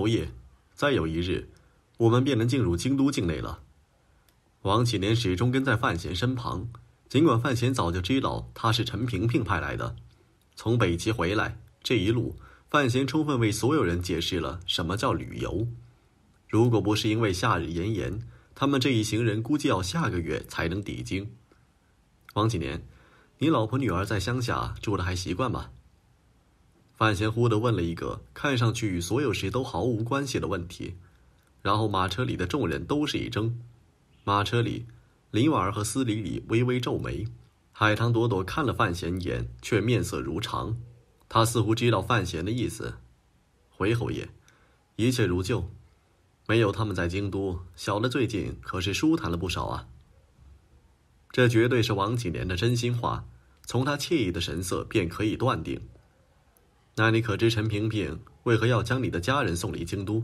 侯爷，再有一日，我们便能进入京都境内了。王启年始终跟在范闲身旁，尽管范闲早就知道他是陈萍萍派来的。从北齐回来这一路，范闲充分为所有人解释了什么叫旅游。如果不是因为夏日炎炎，他们这一行人估计要下个月才能抵京。王启年，你老婆女儿在乡下住的还习惯吗？范闲忽地问了一个看上去与所有事都毫无关系的问题，然后马车里的众人都是一怔。马车里，林婉儿和司理理微微皱眉，海棠朵朵看了范闲一眼，却面色如常。他似乎知道范闲的意思。回侯爷，一切如旧，没有他们在京都，小的最近可是舒坦了不少啊。这绝对是王启年的真心话，从他惬意的神色便可以断定。那你可知陈萍萍为何要将你的家人送离京都？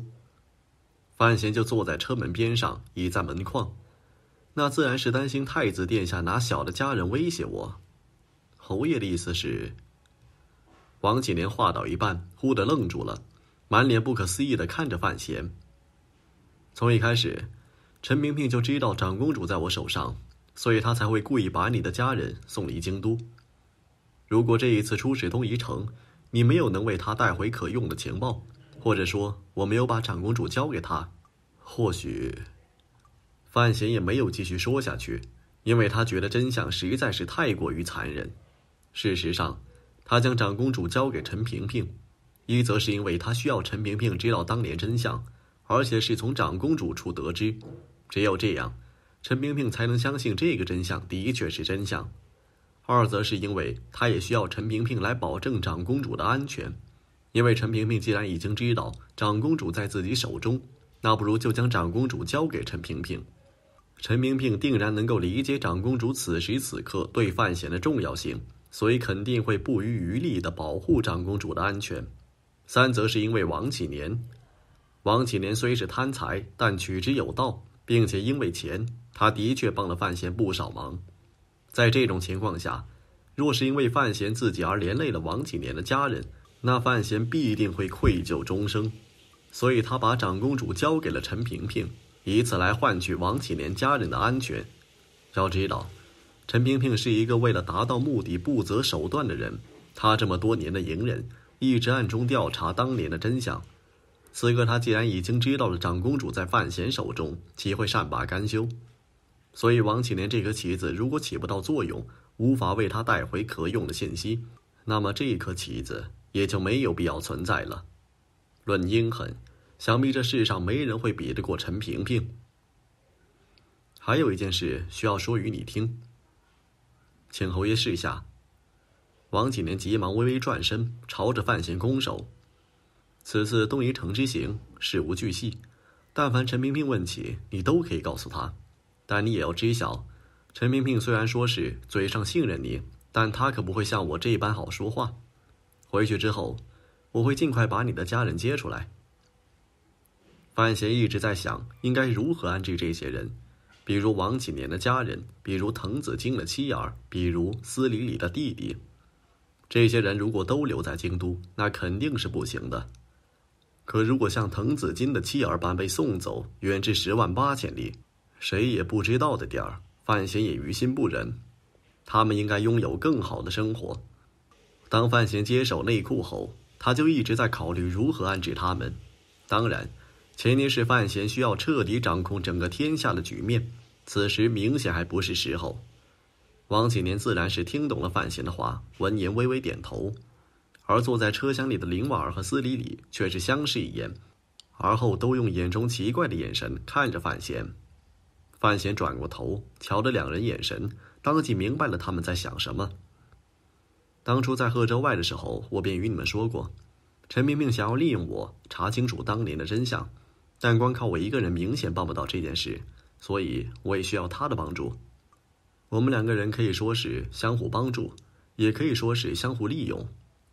范闲就坐在车门边上，倚在门框。那自然是担心太子殿下拿小的家人威胁我。侯爷的意思是……王启年话到一半，忽的愣住了，满脸不可思议的看着范闲。从一开始，陈萍萍就知道长公主在我手上，所以她才会故意把你的家人送离京都。如果这一次出使东夷城……你没有能为他带回可用的情报，或者说我没有把长公主交给他。或许，范闲也没有继续说下去，因为他觉得真相实在是太过于残忍。事实上，他将长公主交给陈萍萍，一则是因为他需要陈萍萍知道当年真相，而且是从长公主处得知，只有这样，陈萍萍才能相信这个真相的确是真相。二则是因为他也需要陈萍萍来保证长公主的安全，因为陈萍萍既然已经知道长公主在自己手中，那不如就将长公主交给陈萍萍。陈萍萍定然能够理解长公主此时此刻对范闲的重要性，所以肯定会不遗余力地保护长公主的安全。三则是因为王启年，王启年虽是贪财，但取之有道，并且因为钱，他的确帮了范闲不少忙。在这种情况下，若是因为范闲自己而连累了王启年的家人，那范闲必定会愧疚终生。所以他把长公主交给了陈萍萍，以此来换取王启年家人的安全。要知道，陈萍萍是一个为了达到目的不择手段的人。他这么多年的隐忍，一直暗中调查当年的真相。此刻他既然已经知道了长公主在范闲手中，岂会善罢甘休？所以，王启年这颗棋子如果起不到作用，无法为他带回可用的信息，那么这颗棋子也就没有必要存在了。论阴狠，想必这世上没人会比得过陈萍萍。还有一件事需要说与你听，请侯爷示下。王启年急忙微微转身，朝着范闲拱手。此次东夷城之行，事无巨细，但凡陈萍萍问起，你都可以告诉他。但你也要知晓，陈萍萍虽然说是嘴上信任你，但他可不会像我这般好说话。回去之后，我会尽快把你的家人接出来。范闲一直在想应该如何安置这些人，比如王启年的家人，比如滕子京的妻儿，比如司礼理的弟弟。这些人如果都留在京都，那肯定是不行的。可如果像滕子京的妻儿般被送走，远至十万八千里。谁也不知道的点儿，范闲也于心不忍。他们应该拥有更好的生活。当范闲接手内库后，他就一直在考虑如何安置他们。当然，前提是范闲需要彻底掌控整个天下的局面。此时明显还不是时候。王启年自然是听懂了范闲的话，闻言微微点头。而坐在车厢里的林婉儿和司礼礼却是相视一眼，而后都用眼中奇怪的眼神看着范闲。范闲转过头，瞧着两人眼神，当即明白了他们在想什么。当初在贺州外的时候，我便与你们说过，陈萍萍想要利用我查清楚当年的真相，但光靠我一个人明显办不到这件事，所以我也需要他的帮助。我们两个人可以说是相互帮助，也可以说是相互利用，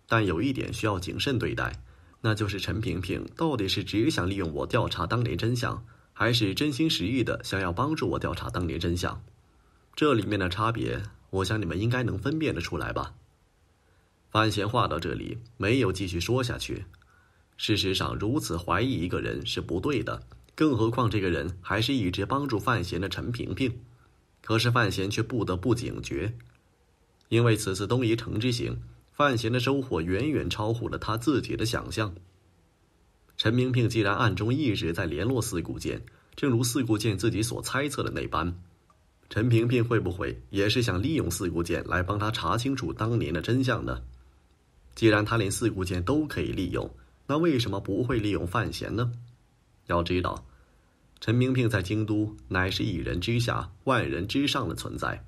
但有一点需要谨慎对待，那就是陈萍萍到底是只想利用我调查当年真相。还是真心实意的想要帮助我调查当年真相，这里面的差别，我想你们应该能分辨得出来吧。范闲话到这里，没有继续说下去。事实上，如此怀疑一个人是不对的，更何况这个人还是一直帮助范闲的陈萍萍。可是范闲却不得不警觉，因为此次东夷城之行，范闲的收获远远超乎了他自己的想象。陈萍萍既然暗中一直在联络四顾剑，正如四顾剑自己所猜测的那般，陈萍萍会不会也是想利用四顾剑来帮他查清楚当年的真相呢？既然他连四顾剑都可以利用，那为什么不会利用范闲呢？要知道，陈萍萍在京都乃是一人之下、万人之上的存在，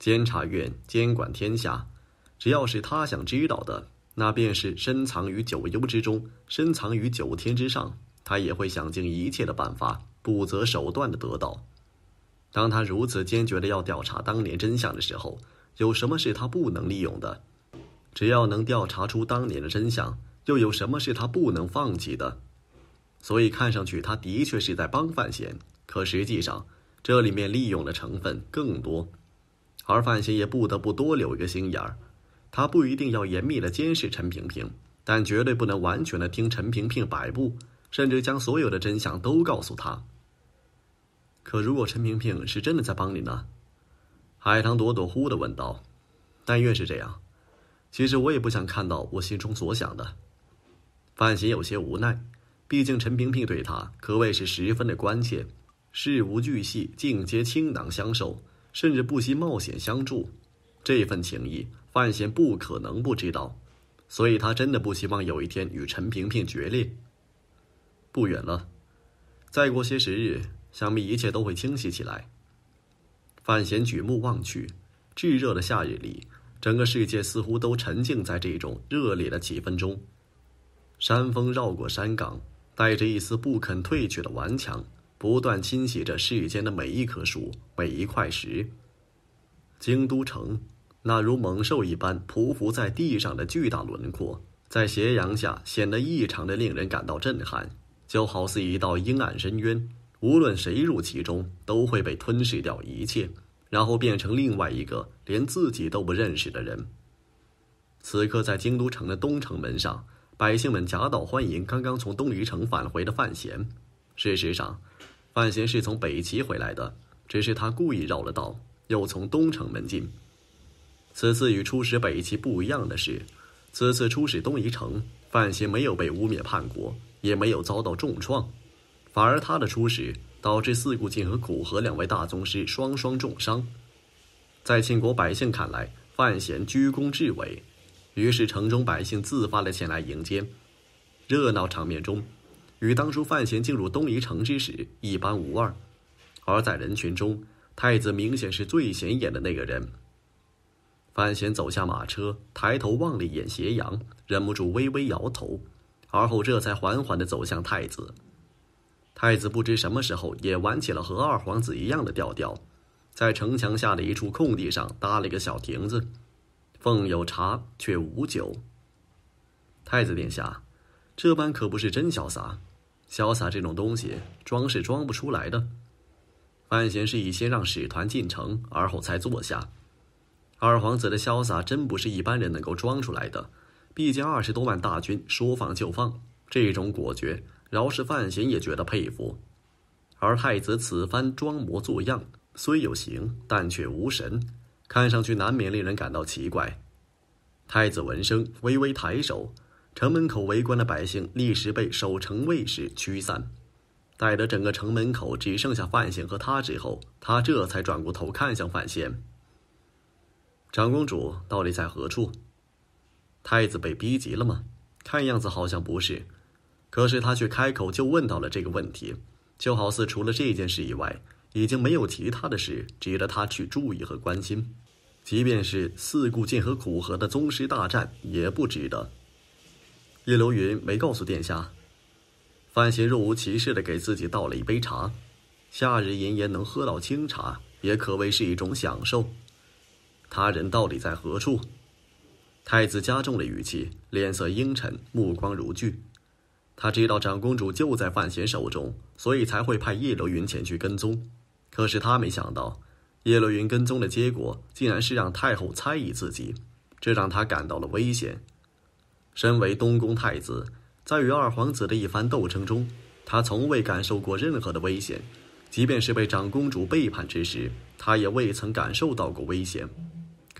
监察院监管天下，只要是他想知道的。那便是深藏于九幽之中，深藏于九天之上，他也会想尽一切的办法，不择手段的得到。当他如此坚决的要调查当年真相的时候，有什么是他不能利用的？只要能调查出当年的真相，又有什么是他不能放弃的？所以看上去他的确是在帮范闲，可实际上这里面利用的成分更多，而范闲也不得不多留一个心眼儿。他不一定要严密的监视陈萍萍，但绝对不能完全的听陈萍萍摆布，甚至将所有的真相都告诉他。可如果陈萍萍是真的在帮你呢？海棠朵朵忽的问道。但越是这样，其实我也不想看到我心中所想的。范闲有些无奈，毕竟陈萍萍对他可谓是十分的关切，事无巨细，尽皆倾囊相授，甚至不惜冒险相助，这份情谊。范闲不可能不知道，所以他真的不希望有一天与陈萍萍决裂。不远了，再过些时日，想必一切都会清晰起来。范闲举目望去，炙热的夏日里，整个世界似乎都沉浸在这种热烈的气氛中。山峰绕过山岗，带着一丝不肯退去的顽强，不断侵袭着世间的每一棵树、每一块石。京都城。那如猛兽一般匍匐在地上的巨大轮廓，在斜阳下显得异常的令人感到震撼，就好似一道阴暗深渊，无论谁入其中，都会被吞噬掉一切，然后变成另外一个连自己都不认识的人。此刻，在京都城的东城门上，百姓们夹道欢迎刚刚从东夷城返回的范闲。事实上，范闲是从北齐回来的，只是他故意绕了道，又从东城门进。此次与出使北齐不一样的是，此次出使东夷城，范闲没有被污蔑叛国，也没有遭到重创，反而他的出使导致四顾剑和古河两位大宗师双双重伤。在庆国百姓看来，范闲居功至伟，于是城中百姓自发的前来迎接，热闹场面中，与当初范闲进入东夷城之时一般无二。而在人群中，太子明显是最显眼的那个人。范闲走下马车，抬头望了一眼斜阳，忍不住微微摇头，而后这才缓缓地走向太子。太子不知什么时候也玩起了和二皇子一样的调调，在城墙下的一处空地上搭了个小亭子，奉有茶却无酒。太子殿下，这般可不是真潇洒，潇洒这种东西装是装不出来的。范闲是以先让使团进城，而后才坐下。二皇子的潇洒真不是一般人能够装出来的，毕竟二十多万大军说放就放，这种果决，饶是范闲也觉得佩服。而太子此番装模作样，虽有形，但却无神，看上去难免令人感到奇怪。太子闻声微微抬手，城门口围观的百姓立时被守城卫士驱散。待得整个城门口只剩下范闲和他之后，他这才转过头看向范闲。长公主到底在何处？太子被逼急了吗？看样子好像不是，可是他却开口就问到了这个问题，就好似除了这件事以外，已经没有其他的事值得他去注意和关心，即便是四顾剑和苦荷的宗师大战也不值得。叶流云没告诉殿下，范闲若无其事的给自己倒了一杯茶，夏日炎炎能喝到清茶，也可谓是一种享受。他人到底在何处？太子加重了语气，脸色阴沉，目光如炬。他知道长公主就在范闲手中，所以才会派叶罗云前去跟踪。可是他没想到，叶罗云跟踪的结果竟然是让太后猜疑自己，这让他感到了危险。身为东宫太子，在与二皇子的一番斗争中，他从未感受过任何的危险。即便是被长公主背叛之时，他也未曾感受到过危险。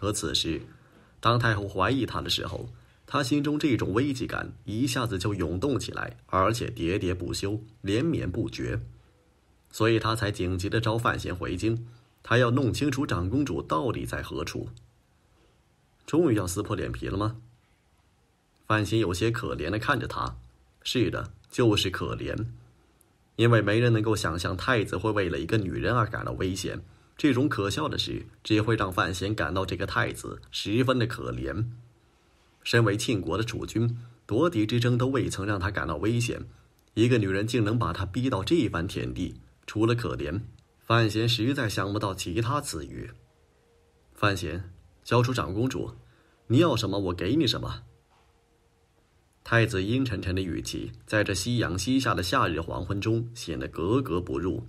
可此时，当太后怀疑他的时候，他心中这种危机感一下子就涌动起来，而且喋喋不休，连绵不绝，所以他才紧急的召范闲回京，他要弄清楚长公主到底在何处。终于要撕破脸皮了吗？范闲有些可怜的看着他，是的，就是可怜，因为没人能够想象太子会为了一个女人而感到危险。这种可笑的事，只会让范闲感到这个太子十分的可怜。身为庆国的储君，夺嫡之争都未曾让他感到危险，一个女人竟能把他逼到这番田地，除了可怜，范闲实在想不到其他词语。范闲，交出长公主，你要什么，我给你什么。太子阴沉沉的语气，在这夕阳西下的夏日黄昏中显得格格不入。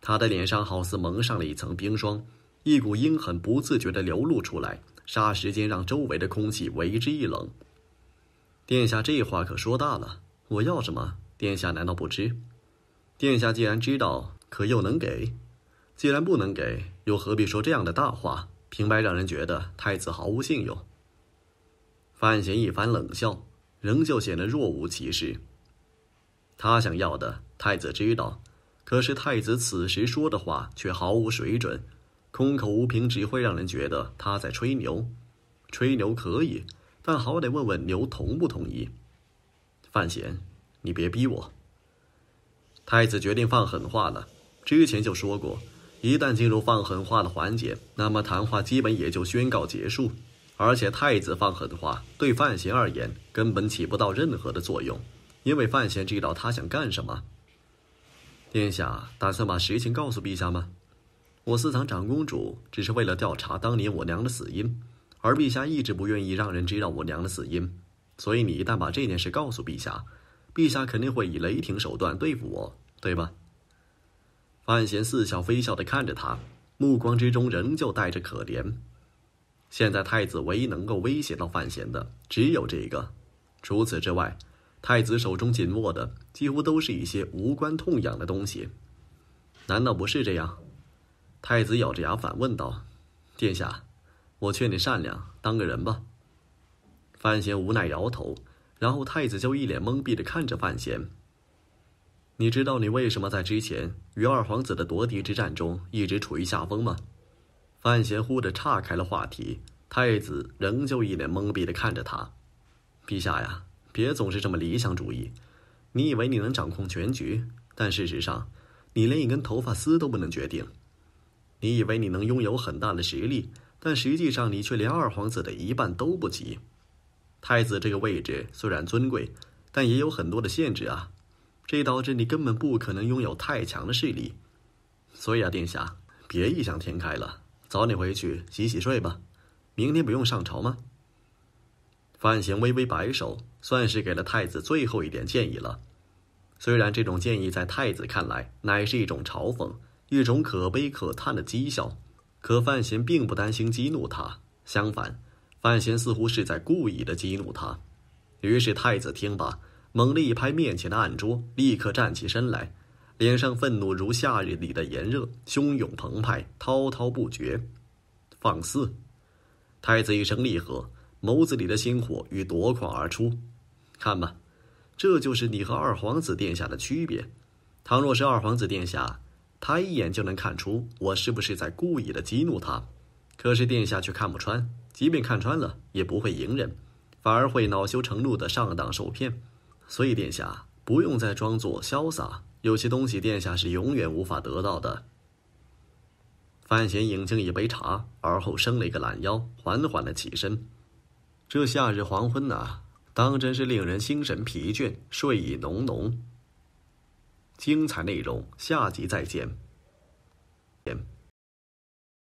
他的脸上好似蒙上了一层冰霜，一股阴狠不自觉地流露出来，霎时间让周围的空气为之一冷。殿下这话可说大了，我要什么？殿下难道不知？殿下既然知道，可又能给？既然不能给，又何必说这样的大话？平白让人觉得太子毫无信用。范闲一番冷笑，仍旧显得若无其事。他想要的，太子知道。可是太子此时说的话却毫无水准，空口无凭只会让人觉得他在吹牛。吹牛可以，但好歹问问牛同不同意。范闲，你别逼我。太子决定放狠话了，之前就说过，一旦进入放狠话的环节，那么谈话基本也就宣告结束。而且太子放狠话对范闲而言根本起不到任何的作用，因为范闲知道他想干什么。殿下打算把实情告诉陛下吗？我私藏长公主，只是为了调查当年我娘的死因，而陛下一直不愿意让人知道我娘的死因，所以你一旦把这件事告诉陛下，陛下肯定会以雷霆手段对付我，对吧？范闲似笑非笑的看着他，目光之中仍旧带着可怜。现在太子唯一能够威胁到范闲的只有这个，除此之外。太子手中紧握的几乎都是一些无关痛痒的东西，难道不是这样？太子咬着牙反问道：“殿下，我劝你善良，当个人吧。”范闲无奈摇头，然后太子就一脸懵逼的看着范闲。你知道你为什么在之前与二皇子的夺嫡之战中一直处于下风吗？范闲忽的岔开了话题，太子仍旧一脸懵逼的看着他。陛下呀。别总是这么理想主义，你以为你能掌控全局，但事实上，你连一根头发丝都不能决定。你以为你能拥有很大的实力，但实际上你却连二皇子的一半都不及。太子这个位置虽然尊贵，但也有很多的限制啊，这导致你根本不可能拥有太强的势力。所以啊，殿下，别异想天开了，早点回去洗洗睡吧。明天不用上朝吗？范闲微微摆手，算是给了太子最后一点建议了。虽然这种建议在太子看来乃是一种嘲讽，一种可悲可叹的讥笑，可范闲并不担心激怒他。相反，范闲似乎是在故意的激怒他。于是，太子听罢，猛地一拍面前的案桌，立刻站起身来，脸上愤怒如夏日里的炎热，汹涌澎湃，滔滔不绝。放肆！太子一声厉喝。眸子里的星火欲夺眶而出，看吧，这就是你和二皇子殿下的区别。倘若是二皇子殿下，他一眼就能看出我是不是在故意的激怒他；可是殿下却看不穿，即便看穿了，也不会隐忍，反而会恼羞成怒的上当受骗。所以殿下不用再装作潇洒，有些东西殿下是永远无法得到的。范闲饮尽一杯茶，而后伸了一个懒腰，缓缓的起身。这夏日黄昏呐，当真是令人心神疲倦，睡意浓浓。精彩内容，下集再见。